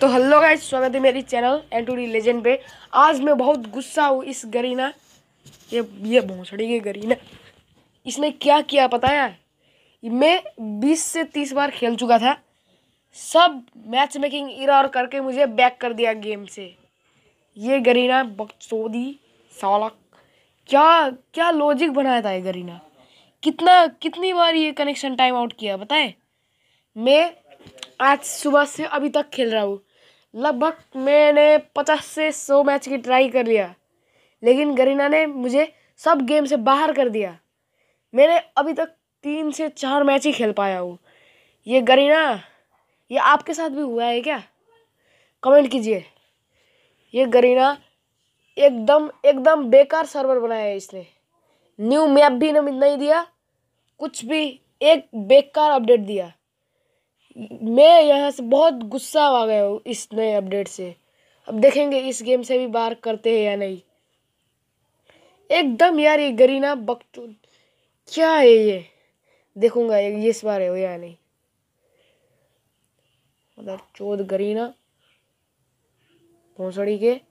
तो hello guys स्वागत है मेरी चैनल एंटोनी लेजेंड पे आज मैं बहुत गुस्सा हूँ इस गरीना ये ये भोसड़ी की गरीना इसने क्या किया पता है मैं 20 से 30 बार खेल चुका था सब मैच मेकिंग इरर करके मुझे बैक कर दिया गेम से ये गरीना बक्सोदी सालक क्या क्या लॉजिक बनाया था ये गरीना कितना कितनी बार ये कनेक्शन टाइम आउट किया बताए मैं आज सुबह से अभी तक खेल रहा हूँ लगभग मैंने पचास से सौ मैच की ट्राई कर लिया लेकिन गरीना ने मुझे सब गेम से बाहर कर दिया मैंने अभी तक तीन से चार मैच ही खेल पाया हूँ ये गरीना ये आपके साथ भी हुआ है क्या कमेंट कीजिए ये गरीना एकदम एकदम बेकार सर्वर बनाया है इसने न्यू मैप भी नहीं दिया कुछ भी एक बेकार अपडेट दिया मैं यहाँ से बहुत गुस्सा आ गया हूँ इस नए अपडेट से अब देखेंगे इस गेम से भी बाहर करते हैं या नहीं एकदम यार ये गरीना बकटूल क्या है ये देखूंगा ये इस बार है या नहीं मतलब चौध गरीना भोसड़ी के